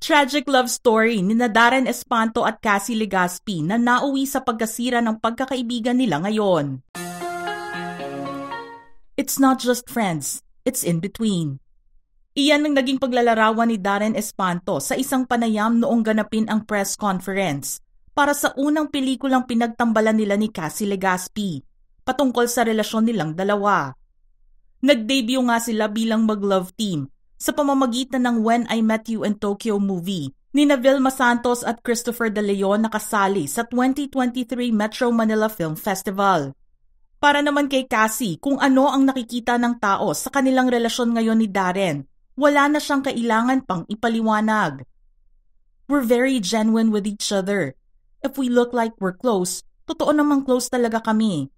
Tragic love story ni Darren Espanto at Cassie Legaspi na nauwi sa pagkasira ng pagkakaibigan nila ngayon. It's not just friends, it's in between. Iyan ang naging paglalarawan ni Darren Espanto sa isang panayam noong ganapin ang press conference para sa unang pelikulang pinagtambalan nila ni Cassie Legaspi patungkol sa relasyon nilang dalawa. Nag-debut nga sila bilang mag-love team sa pamamagitan ng When I Met You in Tokyo movie ni Vilma Santos at Christopher De Leon nakasali sa 2023 Metro Manila Film Festival. Para naman kay Cassie kung ano ang nakikita ng tao sa kanilang relasyon ngayon ni Darren, wala na siyang kailangan pang ipaliwanag. We're very genuine with each other. If we look like we're close, totoo namang close talaga kami.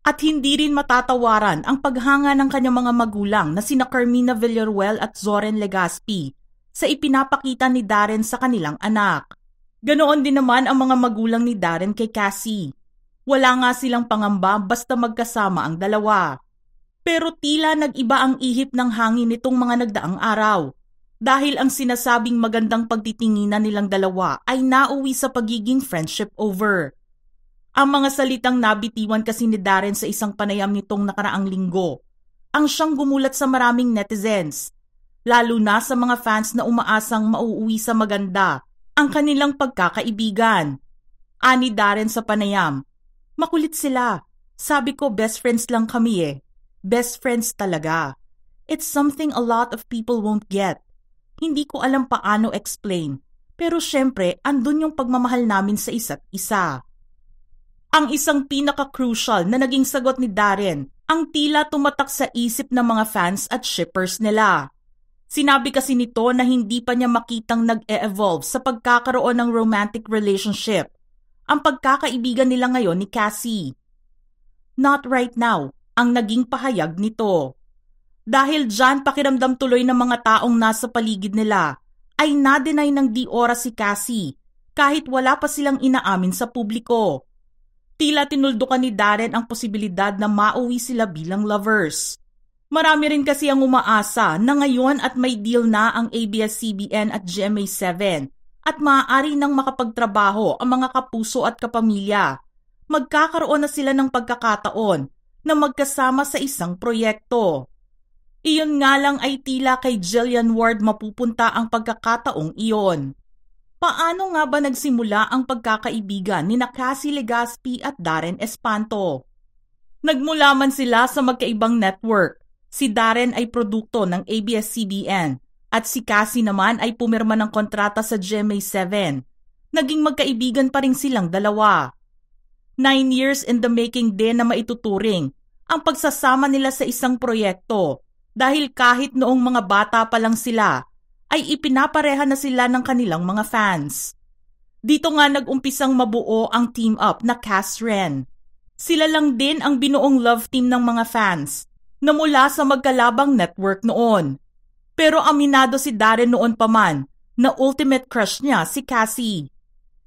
At hindi rin matatawaran ang paghanga ng kanyang mga magulang na sina Carmina Villaruel at Zoren Legaspi sa ipinapakita ni Darren sa kanilang anak. Ganoon din naman ang mga magulang ni Darren kay Cassie. Wala nga silang pangamba basta magkasama ang dalawa. Pero tila nag-iba ang ihip ng hangin nitong mga nagdaang araw dahil ang sinasabing magandang pagtitinginan nilang dalawa ay nauwi sa pagiging friendship over. Ang mga salitang nabitiwan kasi ni Darren sa isang panayam nitong nakaraang linggo ang siyang gumulat sa maraming netizens, lalo na sa mga fans na umaasang mauuwi sa maganda ang kanilang pagkakaibigan. Ani Darren sa panayam, makulit sila. Sabi ko best friends lang kami eh. Best friends talaga. It's something a lot of people won't get. Hindi ko alam paano explain. Pero syempre, andun yung pagmamahal namin sa isa't isa ang isang pinaka-crucial na naging sagot ni Darren ang tila tumatak sa isip ng mga fans at shippers nila. Sinabi kasi nito na hindi pa niya makitang nag-e-evolve sa pagkakaroon ng romantic relationship, ang pagkakaibigan nila ngayon ni Cassie. Not right now, ang naging pahayag nito. Dahil dyan pakiramdam tuloy ng mga taong nasa paligid nila ay nadenay ng di oras si Cassie kahit wala pa silang inaamin sa publiko tila tinuldukan ni Darren ang posibilidad na mauwi sila bilang lovers. Marami rin kasi ang umaasa na ngayon at may deal na ang ABS-CBN at GMA7 at maaari nang makapagtrabaho ang mga kapuso at kapamilya. Magkakaroon na sila ng pagkakataon na magkasama sa isang proyekto. Iyon nga lang ay tila kay Jillian Ward mapupunta ang pagkakataong iyon. Paano nga ba nagsimula ang pagkakaibigan ni Cassie Legaspi at Darren Espanto? Nagmula man sila sa magkaibang network. Si Darren ay produkto ng ABS-CBN at si Cassie naman ay pumirma ng kontrata sa GMA7. Naging magkaibigan pa rin silang dalawa. Nine years in the making din na maituturing ang pagsasama nila sa isang proyekto dahil kahit noong mga bata pa lang sila ay ipinapareha na sila ng kanilang mga fans. Dito nga nag-umpisang mabuo ang team up na Cass Ren. Sila lang din ang binuong love team ng mga fans na mula sa magkalabang network noon. Pero aminado si Darren noon pa man na ultimate crush niya si Cassie.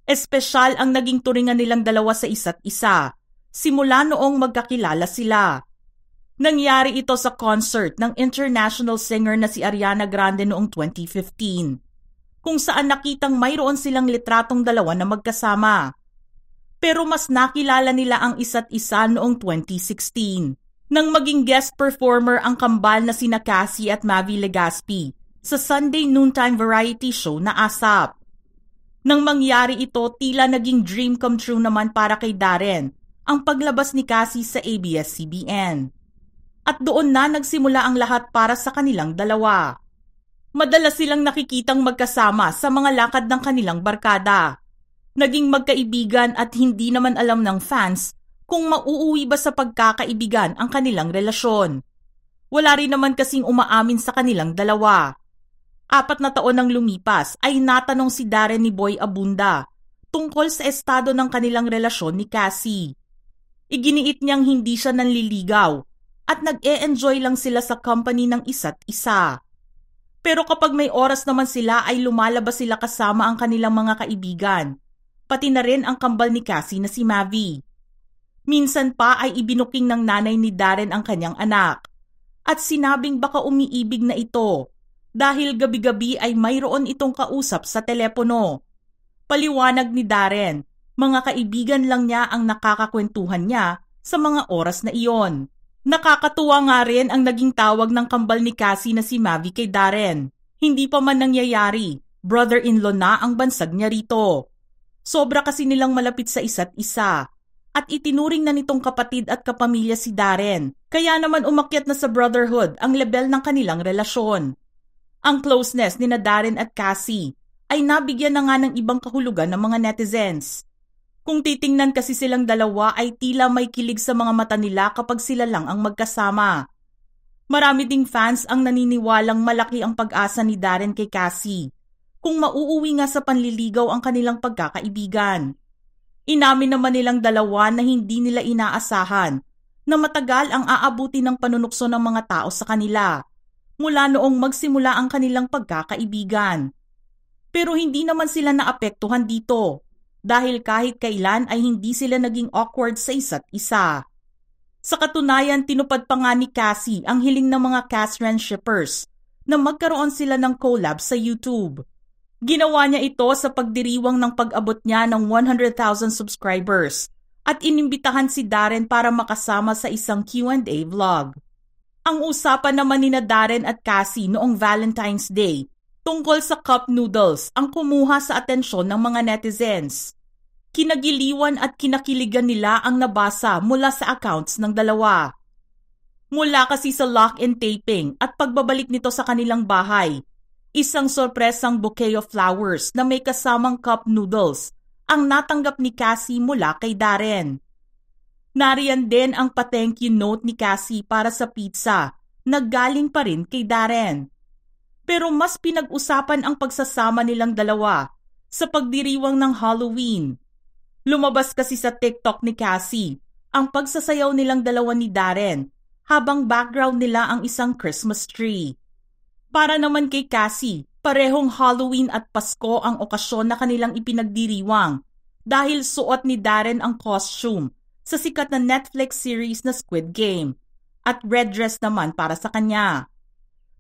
Espesyal ang naging turingan nilang dalawa sa isa't isa simula noong magkakilala sila. Nangyari ito sa concert ng international singer na si Ariana Grande noong 2015, kung saan nakitang mayroon silang litratong dalawa na magkasama. Pero mas nakilala nila ang isa't isa noong 2016, nang maging guest performer ang kambal na sina Cassie at Mavi Legaspi sa Sunday Noontime Variety Show na ASAP. Nang mangyari ito, tila naging dream come true naman para kay Darren ang paglabas ni Cassie sa ABS-CBN at doon na nagsimula ang lahat para sa kanilang dalawa. Madalas silang nakikitang magkasama sa mga lakad ng kanilang barkada. Naging magkaibigan at hindi naman alam ng fans kung mauuwi ba sa pagkakaibigan ang kanilang relasyon. Wala rin naman kasing umaamin sa kanilang dalawa. Apat na taon nang lumipas ay natanong si Darren ni Boy Abunda tungkol sa estado ng kanilang relasyon ni Cassie. Iginiit niyang hindi siya nanliligaw at nag-e-enjoy lang sila sa company ng isa't isa. Pero kapag may oras naman sila ay lumalabas sila kasama ang kanilang mga kaibigan, pati na rin ang kambal ni Cassie na si Mavi. Minsan pa ay ibinuking ng nanay ni Darren ang kanyang anak at sinabing baka umiibig na ito dahil gabi-gabi ay mayroon itong kausap sa telepono. Paliwanag ni Darren, mga kaibigan lang niya ang nakakakwentuhan niya sa mga oras na iyon. Nakakatuwa nga rin ang naging tawag ng kambal ni Cassie na si Mavi kay Darren. Hindi pa man nangyayari, brother-in-law na ang bansag niya rito. Sobra kasi nilang malapit sa isa't isa. At itinuring na nitong kapatid at kapamilya si Darren, kaya naman umakyat na sa brotherhood ang level ng kanilang relasyon. Ang closeness ni na Darren at Cassie ay nabigyan na nga ng ibang kahulugan ng mga netizens. Kung titingnan kasi silang dalawa ay tila may kilig sa mga mata nila kapag sila lang ang magkasama. Marami ding fans ang naniniwalang malaki ang pag-asa ni Darren kay Cassie kung mauuwi nga sa panliligaw ang kanilang pagkakaibigan. Inamin naman nilang dalawa na hindi nila inaasahan na matagal ang aabuti ng panunukso ng mga tao sa kanila mula noong magsimula ang kanilang pagkakaibigan. Pero hindi naman sila naapektuhan dito dahil kahit kailan ay hindi sila naging awkward sa isa't isa. Sa katunayan, tinupad pa nga ni Cassie ang hiling ng mga Casran shippers na magkaroon sila ng collab sa YouTube. Ginawa niya ito sa pagdiriwang ng pag-abot niya ng 100,000 subscribers at inimbitahan si Darren para makasama sa isang Q&A vlog. Ang usapan naman ni na Darren at Cassie noong Valentine's Day tungkol sa cup noodles ang kumuha sa atensyon ng mga netizens. Kinagiliwan at kinakiligan nila ang nabasa mula sa accounts ng dalawa. Mula kasi sa lock and taping at pagbabalik nito sa kanilang bahay, isang sorpresang bouquet of flowers na may kasamang cup noodles ang natanggap ni Cassie mula kay Darren. Nariyan din ang pa-thank you note ni Cassie para sa pizza na galing pa rin kay Darren pero mas pinag-usapan ang pagsasama nilang dalawa sa pagdiriwang ng Halloween. Lumabas kasi sa TikTok ni Cassie ang pagsasayaw nilang dalawa ni Darren habang background nila ang isang Christmas tree. Para naman kay Cassie, parehong Halloween at Pasko ang okasyon na kanilang ipinagdiriwang dahil suot ni Darren ang costume sa sikat na Netflix series na Squid Game at red dress naman para sa kanya.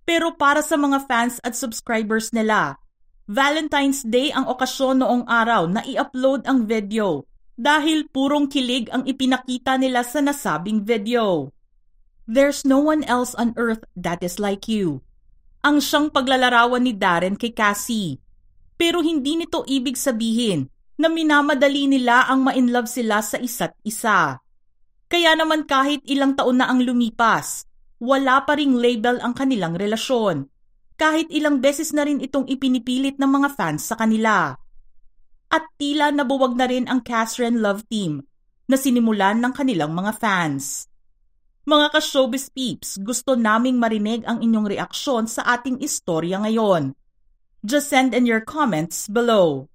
Pero para sa mga fans at subscribers nila, Valentine's Day ang okasyon noong araw na i-upload ang video dahil purong kilig ang ipinakita nila sa nasabing video. There's no one else on earth that is like you. Ang siyang paglalarawan ni Darren kay Cassie. Pero hindi nito ibig sabihin na minamadali nila ang ma-inlove sila sa isa't isa. Kaya naman kahit ilang taon na ang lumipas, wala pa ring label ang kanilang relasyon. Kahit ilang beses na rin itong ipinipilit ng mga fans sa kanila. At tila nabuwag na rin ang Catherine Love Team na sinimulan ng kanilang mga fans. Mga ka-showbiz peeps, gusto naming marinig ang inyong reaksyon sa ating istorya ngayon. Just send in your comments below.